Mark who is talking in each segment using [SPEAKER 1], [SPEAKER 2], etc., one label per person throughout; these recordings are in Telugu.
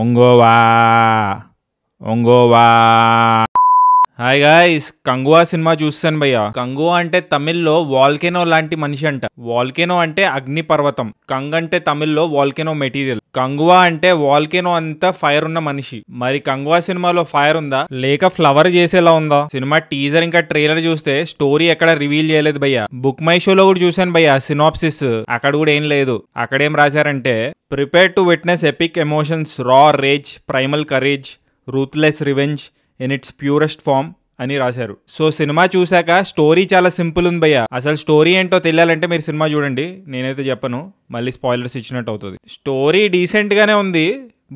[SPEAKER 1] ఒంగోవా ఒంగోవా హాయ్ గాయస్ కంగువా సినిమా చూస్తాను భయ్య కంగువా అంటే తమిళ్లో వాల్కెనో లాంటి మనిషి అంట వాల్కెనో అంటే అగ్ని పర్వతం కంగ్ అంటే తమిళ్లో వాల్కెనో మెటీరియల్ కంగువా అంటే వాల్కేనో అంతా ఫైర్ ఉన్న మనిషి మరి కంగువా సినిమాలో ఫైర్ ఉందా లేక ఫ్లవర్ చేసేలా ఉందా సినిమా టీజర్ ఇంకా ట్రైలర్ చూస్తే స్టోరీ ఎక్కడ రివీల్ చేయలేదు భయ్య బుక్ మై షోలో కూడా చూశాను భయ్య సినాప్సిస్ అక్కడ కూడా ఏం లేదు అక్కడేం రాశారంటే prepare to witness epic emotions raw rage primal courage ruthless revenge in its purest form అని రాశారు సో సినిమా చూశాక స్టోరీ చాలా సింపుల్ ఉంది భయ్య అసలు స్టోరీ ఏంటో తెలియాలంటే మీరు సినిమా చూడండి నేనైతే చెప్పను మళ్ళీ స్పాయిలర్స్ ఇచ్చినట్టు అవుతుంది స్టోరీ డీసెంట్గానే ఉంది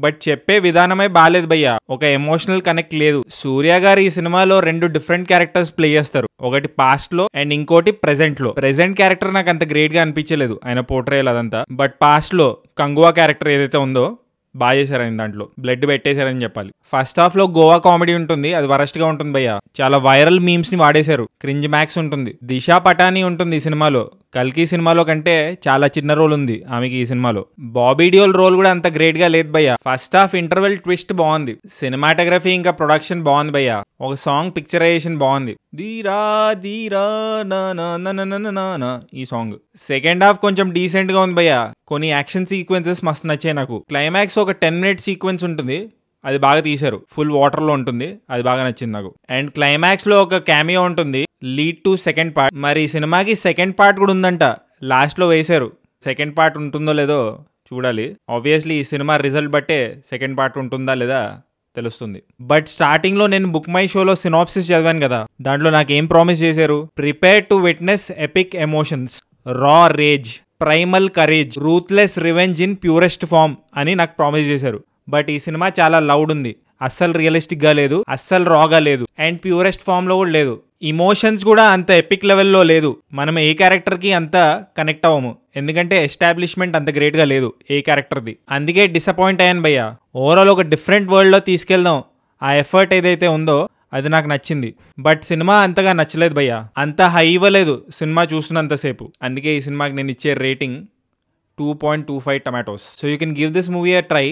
[SPEAKER 1] బట్ చెప్పే విధానమే బాగాలేదు భయ్య ఒక ఎమోషనల్ కనెక్ట్ లేదు సూర్య గారు ఈ సినిమాలో రెండు డిఫరెంట్ క్యారెక్టర్స్ ప్లే చేస్తారు ఒకటి పాస్ట్ లో అండ్ ఇంకోటి ప్రెసెంట్ లో ప్రెసెంట్ క్యారెక్టర్ నాకు అంత గ్రేట్ గా అనిపించలేదు ఆయన పోర్ట్రేయల్ అదంతా బట్ పాస్ట్ లో కంగువా క్యారెక్టర్ ఏదైతే ఉందో బాగా చేశారని దాంట్లో బ్లడ్ పెట్టేశారని చెప్పాలి ఫస్ట్ హాఫ్ లో గోవా కామెడీ ఉంటుంది అది వరస్ట్ గా ఉంటుంది భయ్య చాలా వైరల్ మీమ్స్ ని వాడేశారు క్రింజ్ మ్యాక్స్ ఉంటుంది దిశా పటాని ఉంటుంది ఈ సినిమాలో కల్కి సినిమాలో కంటే చాలా చిన్న రోల్ ఉంది ఆమెకి ఈ సినిమాలో బాబీ డియోల్ రోల్ కూడా అంత గ్రేట్ గా లేదు భయ్య ఫస్ట్ హాఫ్ ఇంటర్వెల్ ట్విస్ట్ బాగుంది సినిమాటోగ్రఫీ ఇంకా ప్రొడక్షన్ బాగుంది భయ్య ఒక సాంగ్ పిక్చరైజేషన్ బాగుంది దీరా దీరా ఈ సాంగ్ సెకండ్ హాఫ్ కొంచెం డీసెంట్ గా ఉంది భయ్య కొన్ని యాక్షన్ సీక్వెన్సెస్ మస్తు నచ్చాయి నాకు క్లైమాక్స్ ఒక టెన్ మినిట్ సీక్వెన్స్ ఉంటుంది అది బాగా తీశారు ఫుల్ వాటర్లో ఉంటుంది అది బాగా నచ్చింది నాకు అండ్ క్లైమాక్స్లో ఒక క్యామియో ఉంటుంది లీడ్ టు సెకండ్ పార్ట్ మరి సినిమాకి సెకండ్ పార్ట్ కూడా ఉందంట లాస్ట్లో వేశారు సెకండ్ పార్ట్ ఉంటుందో లేదో చూడాలి ఆబ్వియస్లీ ఈ సినిమా రిజల్ట్ బట్టే సెకండ్ పార్ట్ ఉంటుందా లేదా తెలుస్తుంది బట్ స్టార్టింగ్లో నేను బుక్ మై షోలో సినాప్సిస్ చదివాను కదా దాంట్లో నాకు ఏం ప్రామిస్ చేశారు prepare to witness epic emotions raw rage primal courage ruthless revenge in purest form అని నాకు ప్రామిస్ చేశారు బట్ ఈ సినిమా చాలా లౌడ్ ఉంది అస్సలు రియలిస్టిక్గా లేదు అస్సలు రాగా లేదు అండ్ ప్యూరెస్ట్ ఫామ్లో కూడా లేదు ఇమోషన్స్ కూడా అంత ఎపిక్ లెవెల్లో లేదు మనం ఏ క్యారెక్టర్కి అంత కనెక్ట్ అవ్వము ఎందుకంటే ఎస్టాబ్లిష్మెంట్ అంత గ్రేట్గా లేదు ఏ క్యారెక్టర్ది అందుకే డిసప్పాయింట్ అయ్యాను భయ్య ఓవరాల్ ఒక డిఫరెంట్ వరల్డ్లో తీసుకెళ్దాం ఆ ఎఫర్ట్ ఏదైతే ఉందో అది నాకు నచ్చింది బట్ సినిమా అంతగా నచ్చలేదు భయ్య అంత హై ఇవ్వలేదు సినిమా చూస్తున్నంతసేపు అందుకే ఈ సినిమాకి నేను ఇచ్చే rating two point two five tomatoes so you can give this movie a try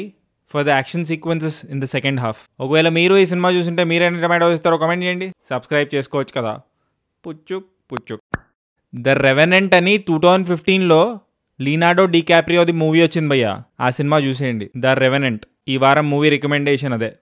[SPEAKER 1] for the action sequences in the second half ఒకవేళ మీరు ఈ సినిమా చూసింటే మీరైనా రిమైండ్ ఇస్తారో కమెంట్ చేయండి సబ్స్క్రైబ్ చేసుకోవచ్చు కదా పుచ్చుక్ పుచ్చుక్ ద రెవెనెంట్ అని టూ థౌజండ్ ఫిఫ్టీన్లో లీనాడో డీ ది మూవీ వచ్చింది భయ్య ఆ సినిమా చూసేయండి ద రెవెనెంట్ ఈ వారం మూవీ రికమెండేషన్ అదే